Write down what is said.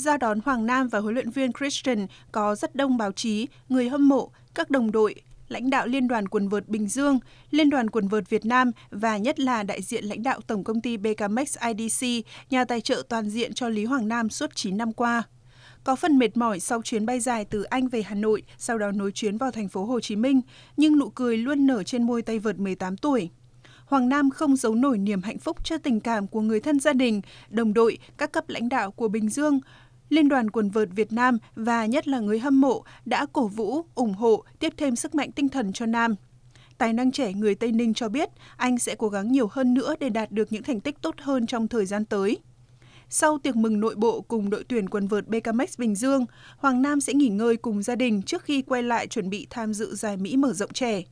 ra đón Hoàng Nam và huấn luyện viên Christian có rất đông báo chí, người hâm mộ, các đồng đội, lãnh đạo Liên đoàn quần vợt Bình Dương, Liên đoàn quần vợt Việt Nam và nhất là đại diện lãnh đạo Tổng công ty BKMX IDC, nhà tài trợ toàn diện cho Lý Hoàng Nam suốt 9 năm qua. Có phần mệt mỏi sau chuyến bay dài từ Anh về Hà Nội, sau đó nối chuyến vào thành phố Hồ Chí Minh, nhưng nụ cười luôn nở trên môi tay vợt 18 tuổi. Hoàng Nam không giấu nổi niềm hạnh phúc cho tình cảm của người thân gia đình, đồng đội, các cấp lãnh đạo của Bình Dương, Liên đoàn quần vợt Việt Nam và nhất là người hâm mộ đã cổ vũ, ủng hộ, tiếp thêm sức mạnh tinh thần cho Nam. Tài năng trẻ người Tây Ninh cho biết anh sẽ cố gắng nhiều hơn nữa để đạt được những thành tích tốt hơn trong thời gian tới. Sau tiệc mừng nội bộ cùng đội tuyển quần vợt BKMX Bình Dương, Hoàng Nam sẽ nghỉ ngơi cùng gia đình trước khi quay lại chuẩn bị tham dự giải Mỹ mở rộng trẻ.